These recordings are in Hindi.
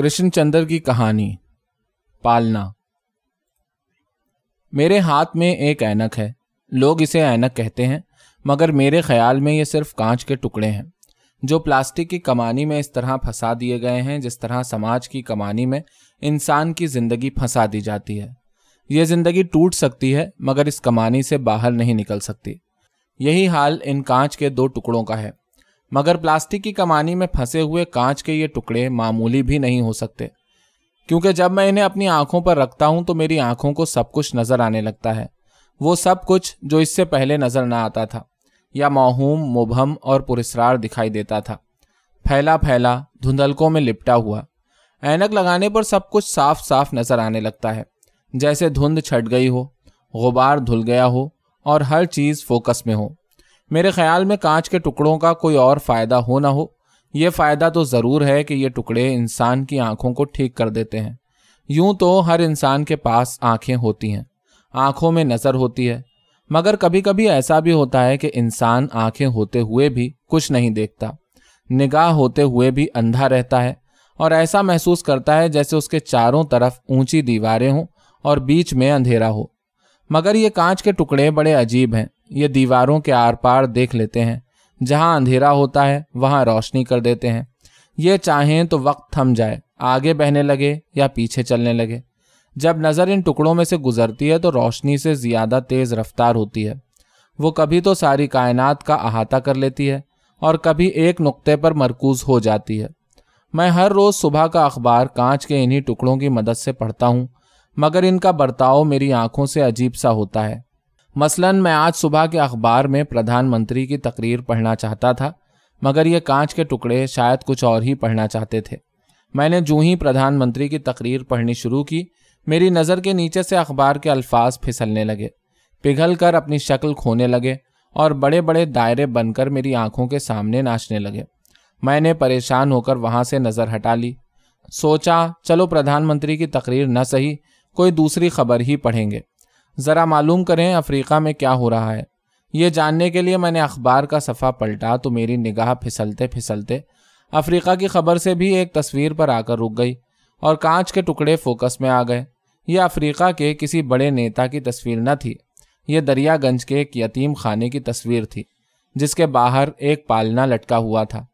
कृष्णचंद्र की कहानी पालना मेरे हाथ में एक ऐनक है लोग इसे ऐनक कहते हैं मगर मेरे ख्याल में ये सिर्फ कांच के टुकड़े हैं जो प्लास्टिक की कमानी में इस तरह फंसा दिए गए हैं जिस तरह समाज की कमानी में इंसान की जिंदगी फंसा दी जाती है ये जिंदगी टूट सकती है मगर इस कमानी से बाहर नहीं निकल सकती यही हाल इन कांच के दो टुकड़ों का है मगर प्लास्टिक की कमानी में फंसे हुए कांच के ये टुकड़े मामूली भी नहीं हो सकते क्योंकि जब मैं इन्हें अपनी आंखों पर रखता हूं तो मेरी आंखों को सब कुछ नजर आने लगता है वो सब कुछ जो इससे पहले नजर ना आता था या माहूम मुबहम और पुरस्ार दिखाई देता था फैला फैला धुंधलकों में लिपटा हुआ ऐनक लगाने पर सब कुछ साफ साफ नजर आने लगता है जैसे धुंध छट गई हो गुबार धुल गया हो और हर चीज़ फोकस में हो मेरे ख्याल में कांच के टुकड़ों का कोई और फायदा हो ना हो यह फायदा तो ज़रूर है कि ये टुकड़े इंसान की आंखों को ठीक कर देते हैं यूं तो हर इंसान के पास आंखें होती हैं आंखों में नज़र होती है मगर कभी कभी ऐसा भी होता है कि इंसान आंखें होते हुए भी कुछ नहीं देखता निगाह होते हुए भी अंधा रहता है और ऐसा महसूस करता है जैसे उसके चारों तरफ ऊंची दीवारें हों और बीच में अंधेरा हो मगर ये कांच के टुकड़े बड़े अजीब हैं ये दीवारों के आर पार देख लेते हैं जहां अंधेरा होता है वहां रोशनी कर देते हैं ये चाहें तो वक्त थम जाए आगे बहने लगे या पीछे चलने लगे जब नज़र इन टुकड़ों में से गुजरती है तो रोशनी से ज़्यादा तेज़ रफ्तार होती है वो कभी तो सारी कायनात का अहाता कर लेती है और कभी एक नुक्ते पर मरकूज़ हो जाती है मैं हर रोज़ सुबह का अखबार कांच के इन्हीं टुकड़ों की मदद से पढ़ता हूँ मगर इनका बर्ताव मेरी आंखों से अजीब सा होता है मसलन मैं आज सुबह के अखबार में प्रधानमंत्री की तकरीर पढ़ना चाहता था मगर ये कांच के टुकड़े शायद कुछ और ही पढ़ना चाहते थे मैंने जूँ ही प्रधानमंत्री की तकरीर पढ़नी शुरू की मेरी नज़र के नीचे से अखबार के अल्फाज फिसलने लगे पिघल कर अपनी शक्ल खोने लगे और बड़े बड़े दायरे बनकर मेरी आंखों के सामने नाचने लगे मैंने परेशान होकर वहां से नज़र हटा ली सोचा चलो प्रधानमंत्री की तकरीर न सही कोई दूसरी खबर ही पढ़ेंगे ज़रा मालूम करें अफ्रीका में क्या हो रहा है ये जानने के लिए मैंने अखबार का सफ़ा पलटा तो मेरी निगाह फिसलते फिसलते अफ्रीका की खबर से भी एक तस्वीर पर आकर रुक गई और कांच के टुकड़े फोकस में आ गए यह अफ्रीका के किसी बड़े नेता की तस्वीर न थी यह दरियागंज के एक यतीम खाने की तस्वीर थी जिसके बाहर एक पालना लटका हुआ था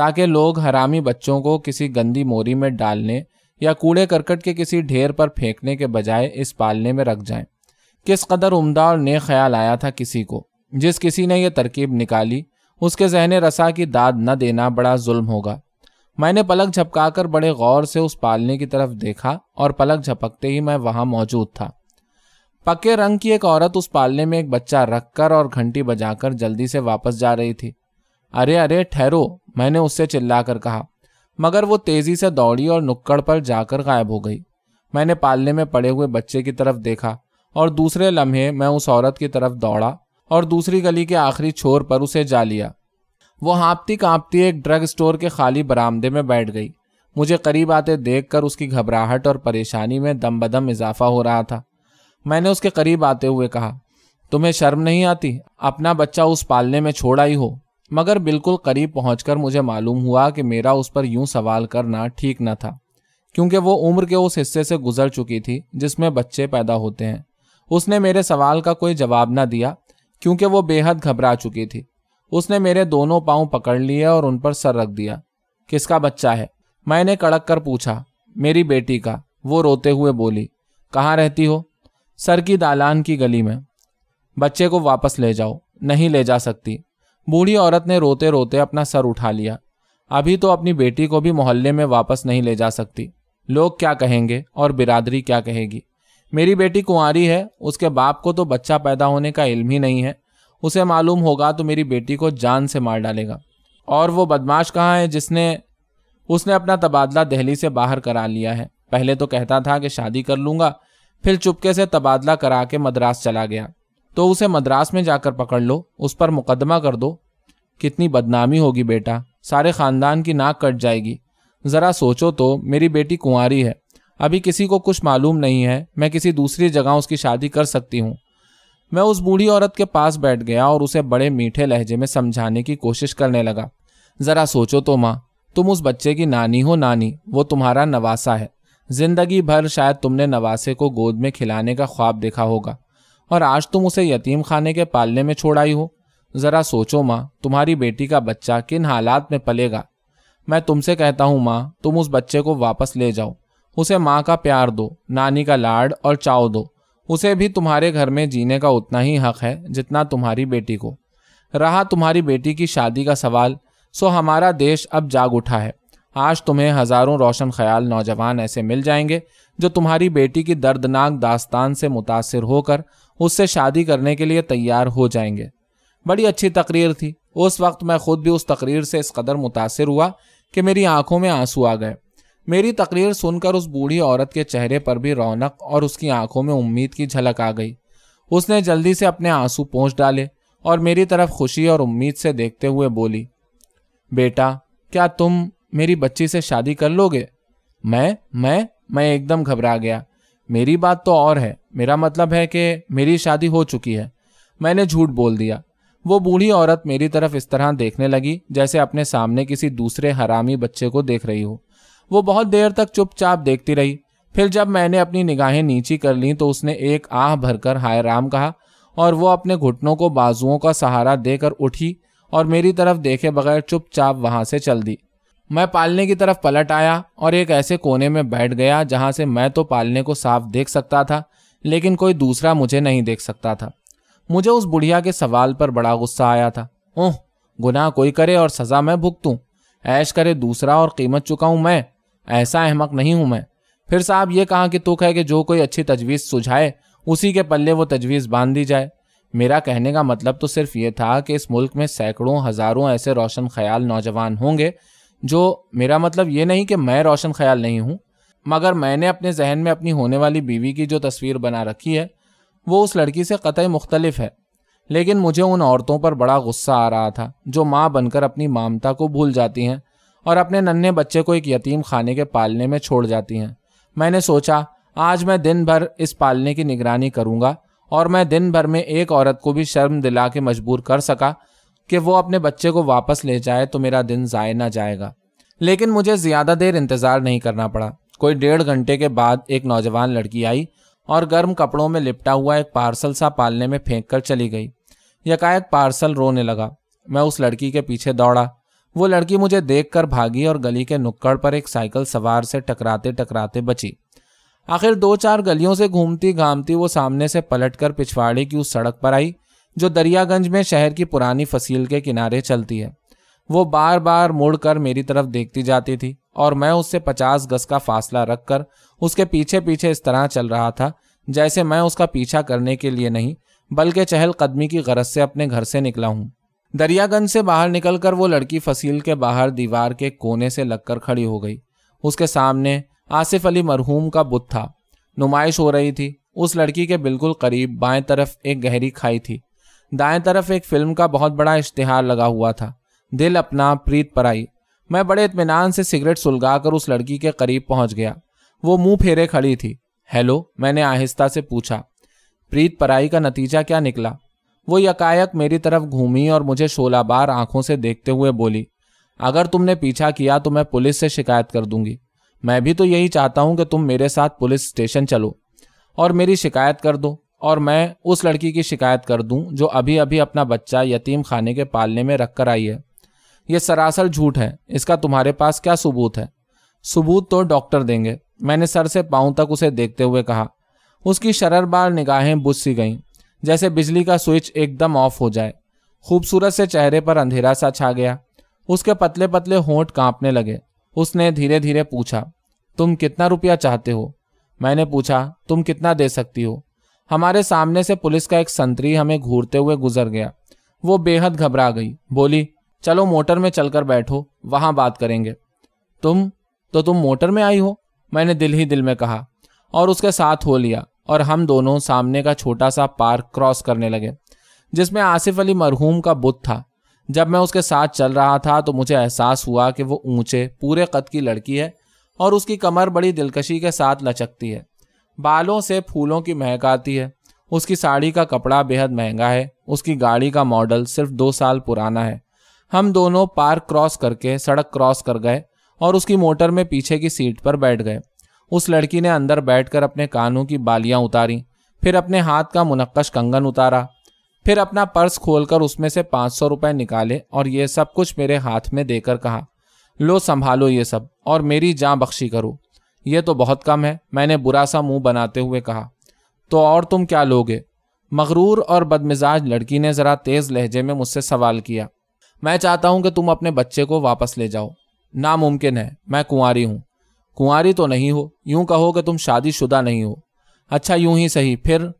ताकि लोग हरामी बच्चों को किसी गंदी मोरी में डालने या कूड़े करकट के किसी ढेर पर फेंकने के बजाय इस पालने में रख जाएं। किस कदर उमदा और नेक ख्याल आया था किसी को जिस किसी ने यह तरकीब निकाली उसके जहन रसा की दाद न देना बड़ा जुल्म होगा मैंने पलक झपकाकर बड़े गौर से उस पालने की तरफ देखा और पलक झपकते ही मैं वहां मौजूद था पक्के रंग की एक औरत उस पालने में एक बच्चा रखकर और घंटी बजाकर जल्दी से वापस जा रही थी अरे अरे ठहरो मैंने उससे चिल्लाकर कहा मगर वो तेजी से दौड़ी और नुक्कड़ पर जाकर गायब हो गई मैंने पालने में पड़े हुए बच्चे की तरफ देखा और दूसरे लम्हे मैं उस औरत की तरफ दौड़ा और दूसरी गली के आखिरी छोर पर उसे जा लिया वो हाँपती कांपती एक ड्रग स्टोर के खाली बरामदे में बैठ गई मुझे करीब आते देखकर उसकी घबराहट और परेशानी में दम बदम इजाफा हो रहा था मैंने उसके करीब आते हुए कहा तुम्हें शर्म नहीं आती अपना बच्चा उस पालने में छोड़ा ही हो मगर बिल्कुल करीब पहुंचकर मुझे मालूम हुआ कि मेरा उस पर यूं सवाल करना ठीक न था क्योंकि वो उम्र के उस हिस्से से गुजर चुकी थी जिसमें बच्चे पैदा होते हैं उसने मेरे सवाल का कोई जवाब ना दिया क्योंकि वो बेहद घबरा चुकी थी उसने मेरे दोनों पाँव पकड़ लिए और उन पर सर रख दिया किसका बच्चा है मैंने कड़क कर पूछा मेरी बेटी का वो रोते हुए बोली कहाँ रहती हो सर की दालान की गली में बच्चे को वापस ले जाओ नहीं ले जा सकती बूढ़ी औरत ने रोते रोते अपना सर उठा लिया अभी तो अपनी बेटी को भी मोहल्ले में वापस नहीं ले जा सकती लोग क्या कहेंगे और बिरादरी क्या कहेगी मेरी बेटी कुंवारी है उसके बाप को तो बच्चा पैदा होने का इल्म ही नहीं है उसे मालूम होगा तो मेरी बेटी को जान से मार डालेगा और वो बदमाश कहाँ है जिसने उसने अपना तबादला दहली से बाहर करा लिया है पहले तो कहता था कि शादी कर लूँगा फिर चुपके से तबादला करा के मद्रास चला गया तो उसे मद्रास में जाकर पकड़ लो उस पर मुकदमा कर दो कितनी बदनामी होगी बेटा सारे ख़ानदान की नाक कट जाएगी ज़रा सोचो तो मेरी बेटी कुंवारी है अभी किसी को कुछ मालूम नहीं है मैं किसी दूसरी जगह उसकी शादी कर सकती हूँ मैं उस बूढ़ी औरत के पास बैठ गया और उसे बड़े मीठे लहजे में समझाने की कोशिश करने लगा ज़रा सोचो तो माँ तुम उस बच्चे की नानी हो नानी वो तुम्हारा नवासा है जिंदगी भर शायद तुमने नवासे को गोद में खिलाने का ख्वाब देखा होगा और आज तुम उसे यतीम खाने के पालने में छोड़ आई हो ज़रा सोचो माँ तुम्हारी बेटी का बच्चा किन हालात में पलेगा मैं तुमसे कहता हूँ माँ तुम उस बच्चे को वापस ले जाओ उसे माँ का प्यार दो नानी का लाड और चाव दो उसे भी तुम्हारे घर में जीने का उतना ही हक है जितना तुम्हारी बेटी को रहा तुम्हारी बेटी की शादी का सवाल सो हमारा देश अब जाग उठा है आज तुम्हें हजारों रोशन ख्याल नौजवान ऐसे मिल जाएंगे जो तुम्हारी बेटी की दर्दनाक दास्तान से मुतासर होकर उससे शादी करने के लिए तैयार हो जाएंगे बड़ी अच्छी तकरीर थी उस वक्त मैं खुद भी उस तकरीर से इस कदर मुतासर हुआ कि मेरी आंखों में आंसू आ गए मेरी तकरीर सुनकर उस बूढ़ी औरत के चेहरे पर भी रौनक और उसकी आंखों में उम्मीद की झलक आ गई उसने जल्दी से अपने आंसू पहुँच डाले और मेरी तरफ खुशी और उम्मीद से देखते हुए बोली बेटा क्या तुम मेरी बच्ची से शादी कर लोगे मैं मैं मैं एकदम घबरा गया मेरी बात तो और है मेरा मतलब है कि मेरी शादी हो चुकी है मैंने झूठ बोल दिया वो बूढ़ी औरत मेरी तरफ इस तरह देखने लगी जैसे अपने सामने किसी दूसरे हरामी बच्चे को देख रही हो वो बहुत देर तक चुपचाप देखती रही फिर जब मैंने अपनी निगाहें नीची कर ली तो उसने एक आह भरकर हाय राम कहा और वो अपने घुटनों को बाजुओं का सहारा देकर उठी और मेरी तरफ देखे बगैर चुपचाप वहां से चल दी मैं पालने की तरफ पलट आया और एक ऐसे कोने में बैठ गया जहां से मैं तो पालने को साफ देख सकता था लेकिन कोई दूसरा मुझे नहीं देख सकता था मुझे उस बुढ़िया के सवाल पर बड़ा गुस्सा आया था ओह गुनाह कोई करे और सजा मैं भुगतूं ऐश करे दूसरा और कीमत चुकाऊं मैं ऐसा अहमक नहीं हूं मैं फिर साहब ये कहा कि तुख है कि जो कोई अच्छी तजवीज़ सुझाए उसी के पल्ले वो तजवीज़ बांध दी जाए मेरा कहने का मतलब तो सिर्फ ये था कि इस मुल्क में सैकड़ों हज़ारों ऐसे रोशन ख्याल नौजवान होंगे जो मेरा मतलब ये नहीं कि मैं रोशन ख्याल नहीं हूँ मगर मैंने अपने जहन में अपनी होने वाली बीवी की जो तस्वीर बना रखी है वो उस लड़की से कतई मुख्तलिफ है लेकिन मुझे उन औरतों पर बड़ा गुस्सा आ रहा था जो माँ बनकर अपनी मामता को भूल जाती हैं और अपने नन्हे बच्चे को एक यतीम खाने के पालने में छोड़ जाती हैं मैंने सोचा आज मैं दिन भर इस पालने की निगरानी करूंगा और मैं दिन भर में एक औरत को भी शर्म दिला के मजबूर कर सका कि वो अपने बच्चे को वापस ले जाए तो मेरा दिन ज़ाय ना जाएगा लेकिन मुझे ज़्यादा देर इंतज़ार नहीं करना पड़ा कोई डेढ़ घंटे के बाद एक नौजवान लड़की आई और गर्म कपड़ों में लिपटा हुआ एक पार्सल सा पालने में फेंक कर चली गई यकायक पार्सल रोने लगा मैं उस लड़की के पीछे दौड़ा वो लड़की मुझे कर भागी और गली के नुक्कड़ पर एक साइकिल सवार से टकराते टकराते बची आखिर दो चार गलियों से घूमती घामती वो सामने से पलट कर पिछवाड़े की उस सड़क पर आई जो दरियागंज में शहर की पुरानी फसील के किनारे चलती है वो बार बार मुड़कर मेरी तरफ देखती जाती थी और मैं उससे पचास गज का फासला रखकर उसके पीछे पीछे इस तरह चल रहा था जैसे मैं उसका पीछा करने के लिए नहीं बल्कि चहलकदमी की गरज से अपने घर से निकला हूँ दरियागंज से बाहर निकलकर वो लड़की फसील के बाहर दीवार के कोने से लगकर खड़ी हो गई उसके सामने आसिफ अली मरहूम का बुत था नुमाइश हो रही थी उस लड़की के बिल्कुल करीब बाएं तरफ एक गहरी खाई थी दाएं तरफ एक फिल्म का बहुत बड़ा इश्तहार लगा हुआ था दिल अपना प्रीत पर आई मैं बड़े इतमान से सिगरेट सुलगाकर उस लड़की के करीब पहुंच गया वो मुंह फेरे खड़ी थी हेलो मैंने आहिस्ता से पूछा प्रीत पराई का नतीजा क्या निकला वो यकायक मेरी तरफ घूमी और मुझे शोलाबार आंखों से देखते हुए बोली अगर तुमने पीछा किया तो मैं पुलिस से शिकायत कर दूंगी मैं भी तो यही चाहता हूं कि तुम मेरे साथ पुलिस स्टेशन चलो और मेरी शिकायत कर दो और मैं उस लड़की की शिकायत कर दूं जो अभी अभी अपना बच्चा यतीम खाने के पालने में रखकर आई है यह सरासर झूठ है इसका तुम्हारे पास क्या सबूत है सबूत तो डॉक्टर देंगे मैंने सर से पाँव तक उसे देखते हुए कहा उसकी शररबार निगाहें बुझ सी गईं जैसे बिजली का स्विच एकदम ऑफ हो जाए खूबसूरत से चेहरे पर अंधेरा सा छा गया उसके पतले पतले होंठ कांपने लगे उसने धीरे धीरे पूछा तुम कितना रुपया चाहते हो मैंने पूछा तुम कितना दे सकती हो हमारे सामने से पुलिस का एक संतरी हमें घूरते हुए गुजर गया वो बेहद घबरा गई बोली चलो मोटर में चलकर बैठो वहां बात करेंगे तुम तो तुम मोटर में आई हो मैंने दिल ही दिल में कहा और उसके साथ हो लिया और हम दोनों सामने का छोटा सा पार्क क्रॉस करने लगे जिसमें आसिफ अली मरहूम का बुत था जब मैं उसके साथ चल रहा था तो मुझे एहसास हुआ कि वो ऊंचे पूरे कद की लड़की है और उसकी कमर बड़ी दिलकशी के साथ लचकती है बालों से फूलों की महक आती है उसकी साड़ी का कपड़ा बेहद महंगा है उसकी गाड़ी का मॉडल सिर्फ दो साल पुराना है हम दोनों पार्क क्रॉस करके सड़क क्रॉस कर गए और उसकी मोटर में पीछे की सीट पर बैठ गए उस लड़की ने अंदर बैठकर अपने कानों की बालियां उतारी फिर अपने हाथ का मुनक्कश कंगन उतारा फिर अपना पर्स खोलकर उसमें से पाँच सौ रुपये निकाले और ये सब कुछ मेरे हाथ में देकर कहा लो संभालो ये सब और मेरी जाँ बख्शी करो ये तो बहुत कम है मैंने बुरा सा मुंह बनाते हुए कहा तो और तुम क्या लोगे मगरूर और बदमिजाज लड़की ने ज़रा तेज़ लहजे में मुझसे सवाल किया मैं चाहता हूं कि तुम अपने बच्चे को वापस ले जाओ नामुमकिन है मैं कुंवारी हूं कुंवारी तो नहीं हो यूं कहो कि तुम शादीशुदा नहीं हो अच्छा यूं ही सही फिर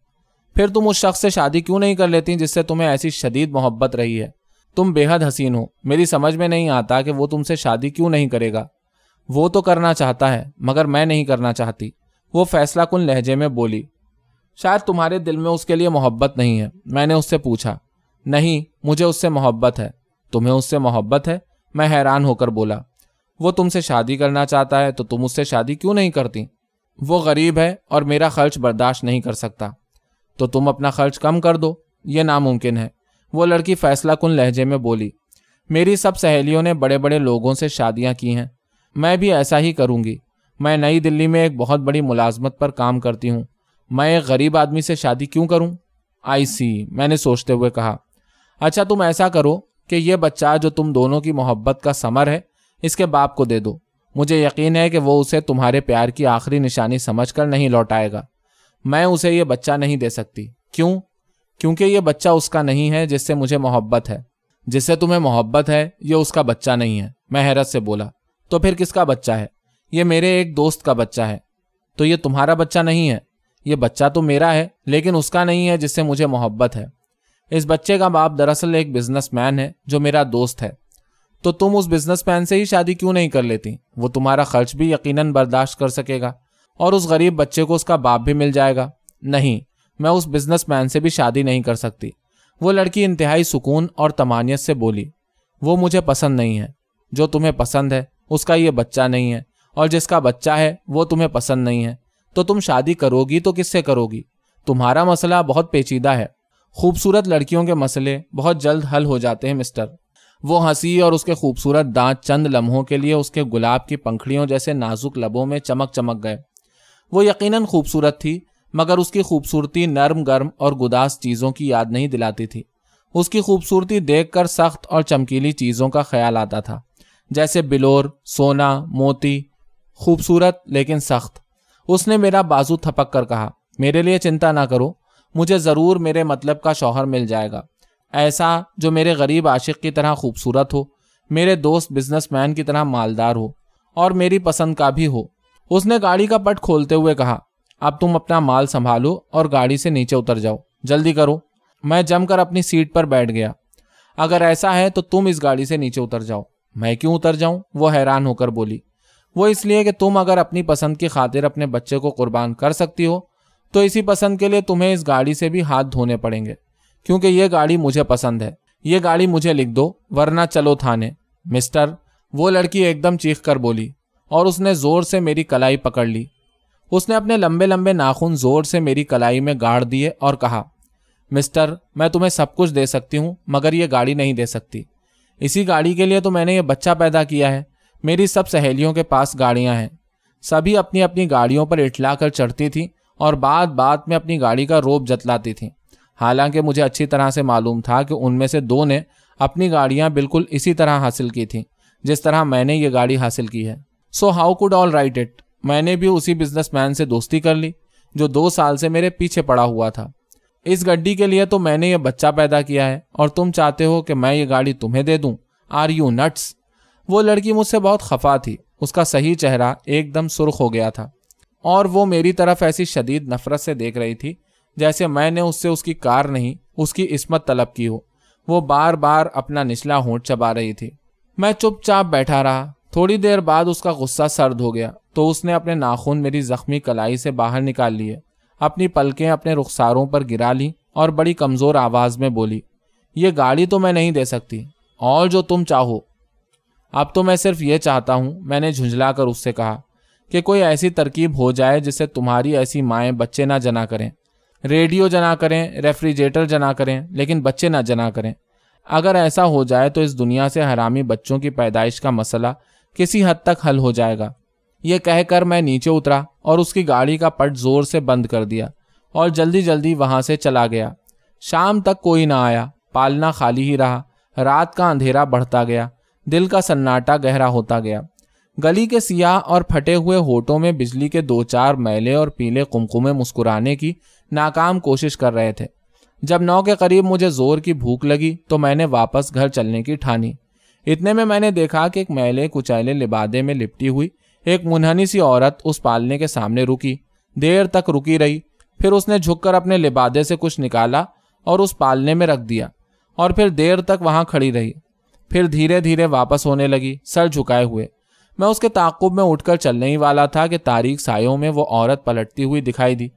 फिर तुम उस शख्स से शादी क्यों नहीं कर लेती जिससे तुम्हें ऐसी शदीद मोहब्बत रही है तुम बेहद हसीन हो मेरी समझ में नहीं आता कि वो तुमसे शादी क्यों नहीं करेगा वो तो करना चाहता है मगर मैं नहीं करना चाहती वो फैसला कुन लहजे में बोली शायद तुम्हारे दिल में उसके लिए मोहब्बत नहीं है मैंने उससे पूछा नहीं मुझे उससे मोहब्बत है तुम्हें उससे मोहब्बत है मैं हैरान होकर बोला वो तुमसे शादी करना चाहता है तो तुम उससे शादी क्यों नहीं करती वो गरीब है और मेरा खर्च बर्दाश्त नहीं कर सकता तो तुम अपना खर्च कम कर दो ये नामुमकिन है वो लड़की फैसला कुन लहजे में बोली मेरी सब सहेलियों ने बड़े बड़े लोगों से शादियां की हैं मैं भी ऐसा ही करूंगी मैं नई दिल्ली में एक बहुत बड़ी मुलाजमत पर काम करती हूँ मैं एक गरीब आदमी से शादी क्यों करूँ आई सी मैंने सोचते हुए कहा अच्छा तुम ऐसा करो कि यह बच्चा जो तुम दोनों की मोहब्बत का समर है इसके बाप को दे दो मुझे यकीन है कि वो उसे तुम्हारे प्यार की आखिरी निशानी समझ कर नहीं लौटाएगा मैं उसे यह बच्चा नहीं दे सकती क्यों क्योंकि ये बच्चा उसका नहीं है जिससे मुझे मोहब्बत है जिससे तुम्हें मोहब्बत है यह उसका बच्चा नहीं है मैं हैरत से बोला तो फिर किसका बच्चा है ये मेरे एक दोस्त का बच्चा है तो ये तुम्हारा बच्चा नहीं है ये बच्चा तो मेरा है लेकिन उसका नहीं है जिससे मुझे मोहब्बत है इस बच्चे का बाप दरअसल एक बिजनेसमैन है जो मेरा दोस्त है तो तुम उस बिजनेसमैन से ही शादी क्यों नहीं कर लेती वो तुम्हारा खर्च भी यकीनन बर्दाश्त कर सकेगा और उस गरीब बच्चे को उसका बाप भी मिल जाएगा नहीं मैं उस बिजनेसमैन से भी शादी नहीं कर सकती वो लड़की इंतहाई सुकून और तमानियत से बोली वो मुझे पसंद नहीं है जो तुम्हें पसंद है उसका ये बच्चा नहीं है और जिसका बच्चा है वो तुम्हें पसंद नहीं है तो तुम शादी करोगी तो किससे करोगी तुम्हारा मसला बहुत पेचीदा है खूबसूरत लड़कियों के मसले बहुत जल्द हल हो जाते हैं मिस्टर वो हंसी और उसके खूबसूरत दांत चंद लम्हों के लिए उसके गुलाब की पंखड़ियों जैसे नाजुक लबों में चमक चमक गए वो यकीनन खूबसूरत थी मगर उसकी खूबसूरती नरम गर्म और गुदास चीज़ों की याद नहीं दिलाती थी उसकी खूबसूरती देखकर सख्त और चमकीली चीज़ों का ख्याल आता था जैसे बिलोर सोना मोती खूबसूरत लेकिन सख्त उसने मेरा बाजू थपक कर कहा मेरे लिए चिंता ना करो मुझे ज़रूर मेरे मतलब का शौहर मिल जाएगा ऐसा जो मेरे गरीब आशिक की तरह खूबसूरत हो मेरे दोस्त बिजनेसमैन की तरह मालदार हो और मेरी पसंद का भी हो उसने गाड़ी का पट खोलते हुए कहा अब तुम अपना माल संभालो और गाड़ी से नीचे उतर जाओ जल्दी करो मैं जमकर अपनी सीट पर बैठ गया अगर ऐसा है तो तुम इस गाड़ी से नीचे उतर जाओ मैं क्यों उतर जाऊं वो हैरान होकर बोली वो इसलिए कि तुम अगर अपनी पसंद की खातिर अपने बच्चे को कुर्बान कर सकती हो तो इसी पसंद के लिए तुम्हें इस गाड़ी से भी हाथ धोने पड़ेंगे क्योंकि ये गाड़ी मुझे पसंद है ये गाड़ी मुझे लिख दो वरना चलो थाने मिस्टर वो लड़की एकदम चीख कर बोली और उसने ज़ोर से मेरी कलाई पकड़ ली उसने अपने लंबे लंबे नाखून ज़ोर से मेरी कलाई में गाड़ दिए और कहा मिस्टर मैं तुम्हें सब कुछ दे सकती हूँ मगर ये गाड़ी नहीं दे सकती इसी गाड़ी के लिए तो मैंने ये बच्चा पैदा किया है मेरी सब सहेलियों के पास गाड़ियाँ हैं सभी अपनी अपनी गाड़ियों पर इटला कर चढ़ती थी और बात बात में अपनी गाड़ी का रोप जतलाती थी हालांकि मुझे अच्छी तरह से मालूम था कि उनमें से दो ने अपनी गाड़ियाँ बिल्कुल इसी तरह हासिल की थी जिस तरह मैंने ये गाड़ी हासिल की है so how could all right it मैंने भी उसी बिजनेसमैन से दोस्ती कर ली जो दो साल से मेरे पीछे पड़ा हुआ था इस गड्डी के लिए तो मैंने ये बच्चा पैदा किया है और तुम चाहते हो कि मैं ये गाड़ी तुम्हें दे दूं आर यू नट्स वो लड़की मुझसे बहुत खफा थी उसका सही चेहरा एकदम सुर्ख हो गया था और वो मेरी तरफ ऐसी शदीद नफरत से देख रही थी जैसे मैंने उससे उसकी कार नहीं उसकी इसमत तलब की हो वो बार बार अपना निचला होंठ चबा रही थी मैं चुपचाप बैठा रहा थोड़ी देर बाद उसका गुस्सा सर्द हो गया तो उसने अपने नाखून मेरी जख्मी कलाई से बाहर निकाल लिए अपनी पलकें अपने रुखसारों पर गिरा ली और बड़ी कमज़ोर आवाज़ में बोली ये गाड़ी तो मैं नहीं दे सकती और जो तुम चाहो अब तो मैं सिर्फ ये चाहता हूं मैंने झुंझला कर उससे कहा कि कोई ऐसी तरकीब हो जाए जिससे तुम्हारी ऐसी माएँ बच्चे ना जना करें रेडियो जना करें रेफ्रिजरेटर जना करें लेकिन बच्चे ना जना करें अगर ऐसा हो जाए तो इस दुनिया से हरामी बच्चों की पैदाइश का मसला किसी हद तक हल हो जाएगा ये कहकर मैं नीचे उतरा और उसकी गाड़ी का पट जोर से बंद कर दिया और जल्दी जल्दी वहाँ से चला गया शाम तक कोई ना आया पालना खाली ही रहा रात का अंधेरा बढ़ता गया दिल का सन्नाटा गहरा होता गया गली के सियाह और फटे हुए होठों में बिजली के दो चार मैले और पीले कुमकुमे मुस्कुराने की नाकाम कोशिश कर रहे थे जब नौ के करीब मुझे जोर की भूख लगी तो मैंने वापस घर चलने की ठानी इतने में मैंने देखा कि एक मैले कुचैले लिबादे में लिपटी हुई एक मुनहनी सी औरत उस पालने के सामने रुकी देर तक रुकी रही फिर उसने झुककर अपने लिबादे से कुछ निकाला और उस पालने में रख दिया और फिर देर तक वहां खड़ी रही फिर धीरे धीरे वापस होने लगी सर झुकाए हुए मैं उसके ताकुब में उठकर चलने ही वाला था कि तारीख सायों में वो औरत पलटती हुई दिखाई दी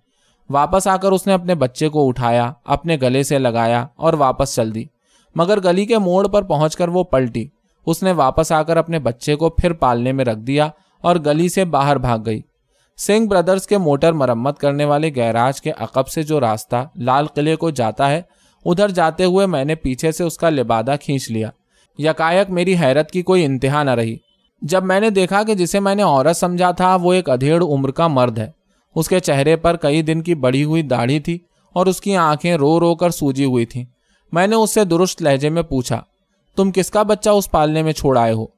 वापस आकर उसने अपने बच्चे को उठाया अपने गले से लगाया और वापस चल दी मगर गली के मोड़ पर पहुंचकर वो पलटी उसने वापस आकर अपने बच्चे को फिर पालने में रख दिया और गली से बाहर भाग गई सिंह ब्रदर्स के मोटर मरम्मत करने वाले गैराज के अकब से जो रास्ता लाल किले को जाता है उधर जाते हुए मैंने पीछे से उसका लिबादा खींच लिया यकायक मेरी हैरत की कोई इंतहा न रही जब मैंने देखा कि जिसे मैंने औरत समझा था वो एक अधेड़ उम्र का मर्द है उसके चेहरे पर कई दिन की बढ़ी हुई दाढ़ी थी और उसकी आंखें रो रो कर सूजी हुई थीं मैंने उससे दुरुस्त लहजे में पूछा तुम किसका बच्चा उस पालने में छोड़ आए हो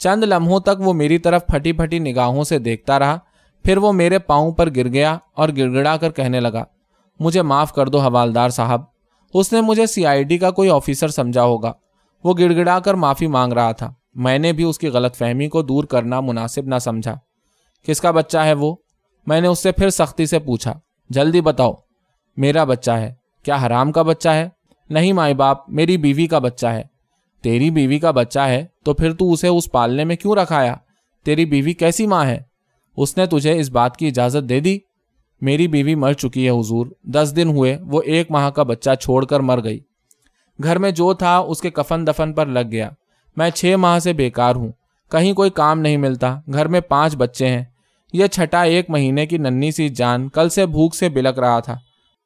चंद लम्हों तक वो मेरी तरफ फटी फटी निगाहों से देखता रहा फिर वो मेरे पाँव पर गिर गया और गिड़गिड़ा कर कहने लगा मुझे माफ़ कर दो हवालदार साहब उसने मुझे सीआईडी का कोई ऑफिसर समझा होगा वो गिड़गिड़ा कर माफ़ी मांग रहा था मैंने भी उसकी गलतफहमी को दूर करना मुनासिब ना समझा किसका बच्चा है वो मैंने उससे फिर सख्ती से पूछा जल्दी बताओ मेरा बच्चा है क्या हराम का बच्चा है नहीं माए बाप मेरी बीवी का बच्चा है तेरी बीवी का बच्चा है तो फिर तू उसे उस पालने में क्यों रखाया तेरी बीवी कैसी माँ है उसने तुझे इस बात की इजाज़त दे दी मेरी बीवी मर चुकी है हुजूर दस दिन हुए वो एक माह का बच्चा छोड़कर मर गई घर में जो था उसके कफन दफन पर लग गया मैं छः माह से बेकार हूँ कहीं कोई काम नहीं मिलता घर में पांच बच्चे हैं यह छठा एक महीने की नन्ही सी जान कल से भूख से बिलक रहा था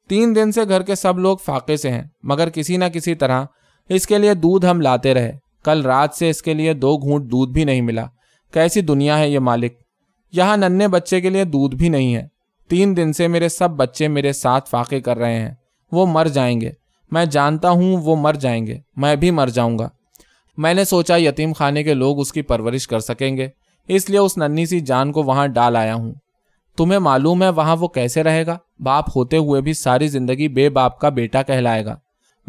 तीन दिन से घर के सब लोग फाके से हैं मगर किसी न किसी तरह इसके लिए दूध हम लाते रहे कल रात से इसके लिए दो घूंट दूध भी नहीं मिला कैसी दुनिया है ये मालिक यहाँ नन्हे बच्चे के लिए दूध भी नहीं है तीन दिन से मेरे सब बच्चे मेरे साथ फाके कर रहे हैं वो मर जाएंगे मैं जानता हूँ वो मर जाएंगे मैं भी मर जाऊँगा मैंने सोचा यतीम खाने के लोग उसकी परवरिश कर सकेंगे इसलिए उस नन्ही सी जान को वहां डाल आया हूं तुम्हें मालूम है वहां वो कैसे रहेगा बाप होते हुए भी सारी जिंदगी बेबाप का बेटा कहलाएगा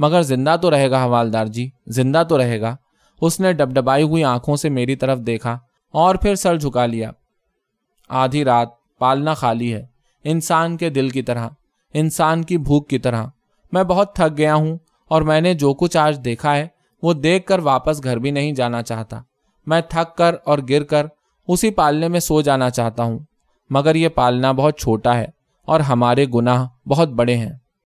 मगर जिंदा तो रहेगा हवालदार जी जिंदा तो रहेगा उसने डबडबाई हुई आंखों से मेरी तरफ देखा और फिर सर झुका लिया आधी रात पालना खाली है इंसान के दिल की तरह इंसान की भूख की तरह मैं बहुत थक गया हूँ और मैंने जो कुछ आज देखा है वो देख कर वापस घर भी नहीं जाना चाहता मैं थक कर और गिर कर उसी पालने में सो जाना चाहता हूँ मगर ये पालना बहुत छोटा है और हमारे गुनाह बहुत बड़े हैं